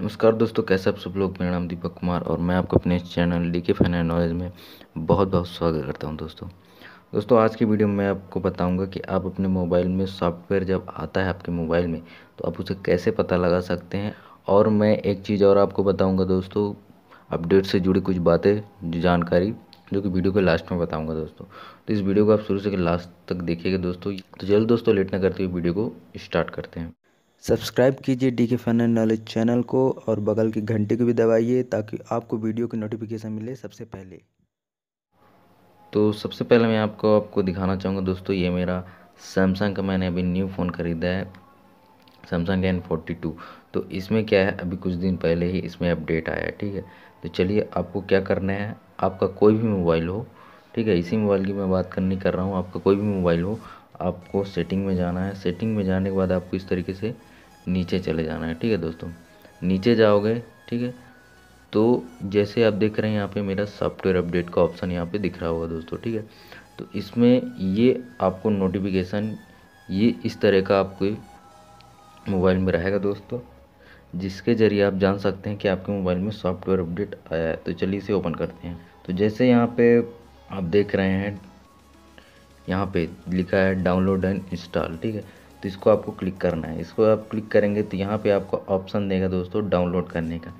नमस्कार दोस्तों कैसे आप सब लोग मेरा नाम दीपक कुमार और मैं आपको अपने channel D K final knowledge में बहुत बहुत स्वागत करता हूं दोस्तों दोस्तों आज की वीडियो में मैं आपको बताऊंगा कि आप अपने मोबाइल में सॉफ्टवेयर जब आता है आपके मोबाइल में तो आप उसे कैसे पता लगा सकते हैं और मैं एक चीज़ और आपको बताऊँगा दोस्तों अपडेट से जुड़ी कुछ बातें जानकारी जो कि वीडियो के लास्ट में बताऊंगा दोस्तों तो इस वीडियो को आप शुरू से लास्ट तक देखिएगा दोस्तों तो जल्द दोस्तों लेट ना करते हुए वीडियो को स्टार्ट करते हैं सब्सक्राइब कीजिए डी के फन एंड नॉलेज चैनल को और बगल की घंटी को भी दबाइए ताकि आपको वीडियो की नोटिफिकेशन मिले सबसे पहले तो सबसे पहले मैं आपको आपको दिखाना चाहूँगा दोस्तों ये मेरा सैमसंग का मैंने अभी न्यू फ़ोन ख़रीदा है सैमसंग एन फोर्टी टू तो इसमें क्या है अभी कुछ दिन पहले ही इसमें अपडेट आया है ठीक है तो चलिए आपको क्या करना है आपका कोई भी मोबाइल हो ठीक है इसी मोबाइल की मैं बात करनी कर रहा हूँ आपका कोई भी मोबाइल हो आपको सेटिंग में जाना है सेटिंग में जाने के बाद आपको इस तरीके से नीचे चले जाना है ठीक है दोस्तों नीचे जाओगे ठीक है तो जैसे आप देख रहे हैं यहाँ पे मेरा सॉफ्टवेयर अपडेट का ऑप्शन यहाँ पे दिख रहा होगा दोस्तों ठीक है तो इसमें ये आपको नोटिफिकेशन ये इस तरह का आपके मोबाइल में रहेगा दोस्तों जिसके ज़रिए आप जान सकते हैं कि आपके मोबाइल में सॉफ्टवेयर अपडेट आया है तो चलिए इसे ओपन करते हैं तो जैसे यहाँ पे आप देख रहे हैं यहाँ पे लिखा है डाउनलोड एंड इंस्टॉल ठीक है तो इसको आपको क्लिक करना है इसको आप क्लिक करेंगे तो यहाँ पे आपको ऑप्शन देगा दोस्तों डाउनलोड करने का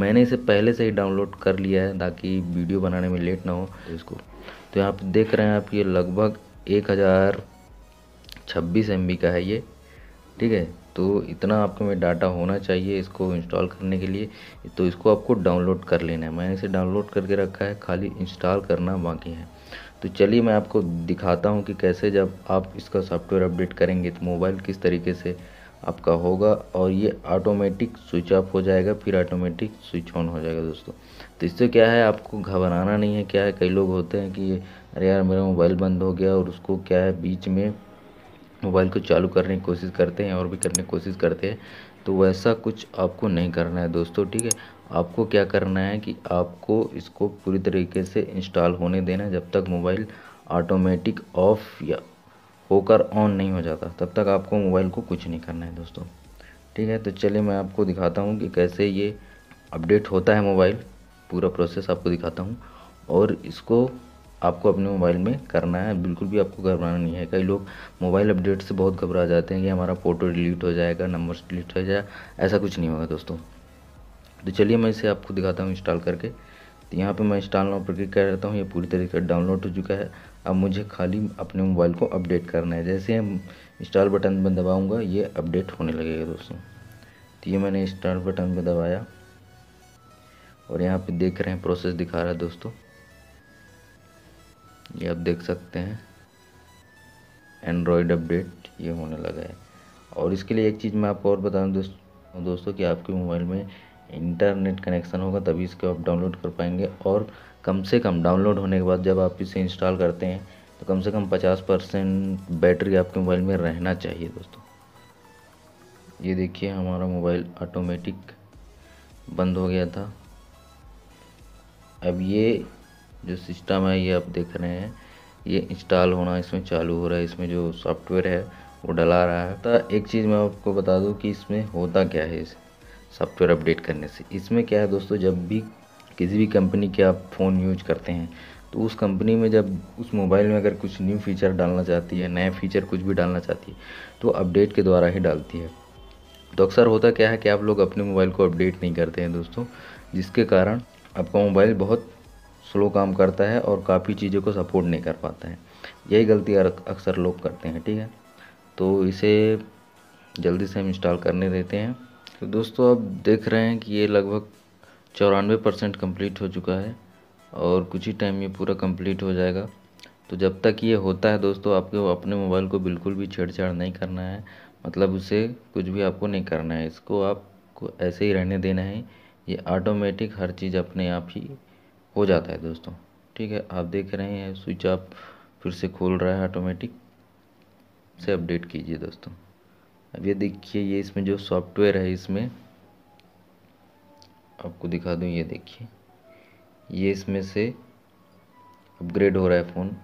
मैंने इसे पहले से ही डाउनलोड कर लिया है ताकि वीडियो बनाने में लेट ना हो इसको तो यहाँ पर देख रहे हैं आप ये लगभग एक हज़ार छब्बीस एम का है ये ठीक है तो इतना आपके में डाटा होना चाहिए इसको इंस्टॉल करने के लिए तो इसको आपको डाउनलोड कर लेना है मैंने इसे डाउनलोड करके रखा है खाली इंस्टॉल करना बाकी है तो चलिए मैं आपको दिखाता हूँ कि कैसे जब आप इसका सॉफ्टवेयर अपडेट करेंगे तो मोबाइल किस तरीके से आपका होगा और ये ऑटोमेटिक स्विच ऑफ हो जाएगा फिर ऑटोमेटिक स्विच ऑन हो जाएगा दोस्तों तो इससे क्या है आपको घबराना नहीं है क्या है कई लोग होते हैं कि अरे यार मेरा मोबाइल बंद हो गया और उसको क्या है बीच में मोबाइल को चालू करने की कोशिश करते हैं और भी करने की कोशिश करते हैं तो वैसा कुछ आपको नहीं करना है दोस्तों ठीक है आपको क्या करना है कि आपको इसको पूरी तरीके से इंस्टॉल होने देना है जब तक मोबाइल ऑटोमेटिक ऑफ या होकर ऑन नहीं हो जाता तब तक आपको मोबाइल को कुछ नहीं करना है दोस्तों ठीक है तो चलिए मैं आपको दिखाता हूँ कि कैसे ये अपडेट होता है मोबाइल पूरा प्रोसेस आपको दिखाता हूँ और इसको आपको अपने मोबाइल में करना है बिल्कुल भी आपको घबराना नहीं है कई लोग मोबाइल अपडेट से बहुत घबरा जाते हैं कि हमारा फ़ोटो डिलीट हो जाएगा नंबर डिलीट हो जाएगा ऐसा कुछ नहीं होगा दोस्तों तो चलिए मैं इसे आपको दिखाता हूँ इंस्टॉल करके तो यहाँ पे मैं इंस्टॉल नाउ पर क्लिक कर रहता हूँ ये पूरी तरीके से डाउनलोड हो चुका है अब मुझे खाली अपने मोबाइल को अपडेट करना है जैसे हम इंस्टॉल बटन पर दबाऊँगा ये अपडेट होने लगेगा दोस्तों तो ये मैंने इंस्टॉल बटन पर दबाया और यहाँ पर देख रहे हैं प्रोसेस दिखा रहा है दोस्तों ये आप देख सकते हैं एंड्रॉयड अपडेट ये होने लगा है और इसके लिए एक चीज़ मैं आपको और बता दूँ दोस्तों दोस्तों कि आपके मोबाइल में इंटरनेट कनेक्शन होगा तभी इसको आप डाउनलोड कर पाएंगे और कम से कम डाउनलोड होने के बाद जब आप इसे इंस्टॉल करते हैं तो कम से कम पचास परसेंट बैटरी आपके मोबाइल में रहना चाहिए दोस्तों ये देखिए हमारा मोबाइल ऑटोमेटिक बंद हो गया था अब ये जो सिस्टम है ये आप देख रहे हैं ये इंस्टॉल होना इसमें चालू हो रहा है इसमें जो सॉफ्टवेयर है वो डला रहा है तो एक चीज़ मैं आपको बता दूँ कि इसमें होता क्या है इस सॉफ्टवेयर अपडेट करने से इसमें क्या है दोस्तों जब भी किसी भी कंपनी के आप फ़ोन यूज करते हैं तो उस कंपनी में जब उस मोबाइल में अगर कुछ न्यू फीचर डालना चाहती है नया फीचर कुछ भी डालना चाहती है तो अपडेट के द्वारा ही डालती है तो अक्सर होता क्या है कि आप लोग अपने मोबाइल को अपडेट नहीं करते हैं दोस्तों जिसके कारण आपका मोबाइल बहुत स्लो काम करता है और काफ़ी चीज़ों को सपोर्ट नहीं कर पाता है यही गलती अक्सर लोग करते हैं ठीक है तो इसे जल्दी से हम इंस्टॉल करने देते हैं तो दोस्तों आप देख रहे हैं कि ये लगभग चौरानवे परसेंट कम्प्लीट हो चुका है और कुछ ही टाइम ये पूरा कम्प्लीट हो जाएगा तो जब तक ये होता है दोस्तों आपके अपने मोबाइल को बिल्कुल भी छेड़छाड़ नहीं करना है मतलब उसे कुछ भी आपको नहीं करना है इसको आपको ऐसे ही रहने देना है ये ऑटोमेटिक हर चीज़ अपने आप ही हो जाता है दोस्तों ठीक है आप देख रहे हैं स्विच आप फिर से खोल रहा है ऑटोमेटिक से अपडेट कीजिए दोस्तों अब ये देखिए ये इसमें जो सॉफ्टवेयर है इसमें आपको दिखा दूँ ये देखिए ये इसमें से अपग्रेड हो रहा है फ़ोन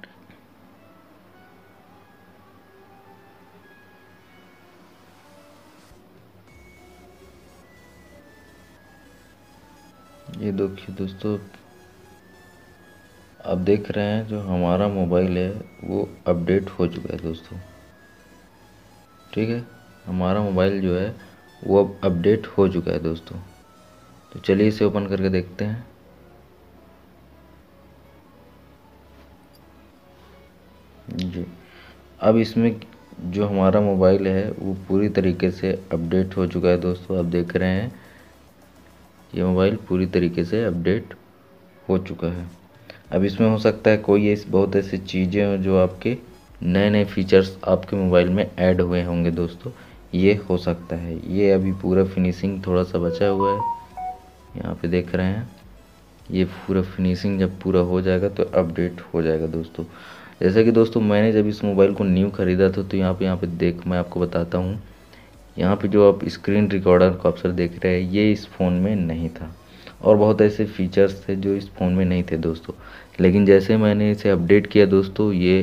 ये देखिए दोस्तों आप देख रहे हैं जो हमारा मोबाइल है वो अपडेट हो चुका है दोस्तों ठीक है हमारा मोबाइल जो है वो अब अपडेट हो चुका है दोस्तों तो चलिए इसे ओपन करके देखते हैं जी अब इसमें जो हमारा मोबाइल है वो पूरी तरीके से अपडेट हो चुका है दोस्तों आप देख रहे हैं ये मोबाइल पूरी तरीके से अपडेट हो चुका है अब इसमें हो सकता है कोई ऐसी बहुत ऐसी चीज़ें हों जो आपके नए नए फीचर्स आपके मोबाइल में ऐड हुए होंगे दोस्तों ये हो सकता है ये अभी पूरा फिनिशिंग थोड़ा सा बचा हुआ है यहाँ पे देख रहे हैं ये पूरा फिनिशिंग जब पूरा हो जाएगा तो अपडेट हो जाएगा दोस्तों जैसे कि दोस्तों मैंने जब इस मोबाइल को न्यू ख़रीदा था तो यहाँ पे यहाँ पे देख मैं आपको बताता हूँ यहाँ पे जो आप स्क्रीन रिकॉर्डर का ऑप्शन देख रहे हैं ये इस फ़ोन में नहीं था और बहुत ऐसे फ़ीचर्स थे जो इस फ़ोन में नहीं थे दोस्तों लेकिन जैसे मैंने इसे अपडेट किया दोस्तों ये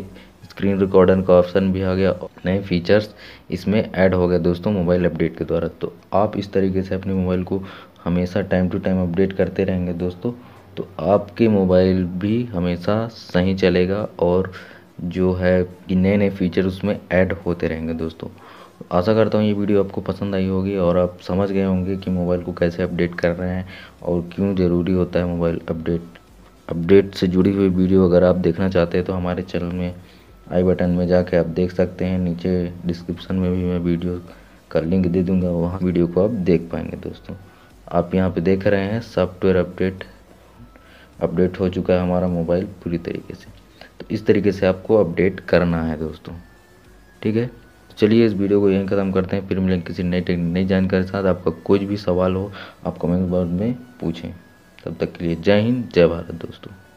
स्क्रीन रिकॉर्डर का ऑप्शन भी आ गया नए फीचर्स इसमें ऐड हो गए दोस्तों मोबाइल अपडेट के द्वारा तो आप इस तरीके से अपने मोबाइल को हमेशा टाइम टू टाइम अपडेट करते रहेंगे दोस्तों तो आपके मोबाइल भी हमेशा सही चलेगा और जो है कि नए नए फीचर उसमें ऐड होते रहेंगे दोस्तों आशा करता हूँ ये वीडियो आपको पसंद आई होगी और आप समझ गए होंगे कि मोबाइल को कैसे अपडेट कर रहे हैं और क्यों ज़रूरी होता है मोबाइल अपडेट अपडेट से जुड़ी हुई वीडियो अगर आप देखना चाहते हैं तो हमारे चैनल में आई बटन में जाके आप देख सकते हैं नीचे डिस्क्रिप्शन में भी मैं वीडियो का लिंक दे दूंगा वहाँ वीडियो को आप देख पाएंगे दोस्तों आप यहाँ पे देख रहे हैं सॉफ्टवेयर अपडेट अपडेट हो चुका है हमारा मोबाइल पूरी तरीके से इस तरीके से आपको अपडेट करना है दोस्तों ठीक है तो चलिए इस वीडियो को यहीं ख़त्म करते हैं फिर मिलेंगे किसी नई टेक्निक नई जानकारी के साथ आपका कुछ भी सवाल हो आप कमेंट बॉक्स में पूछें तब तक के लिए जय हिंद जय भारत दोस्तों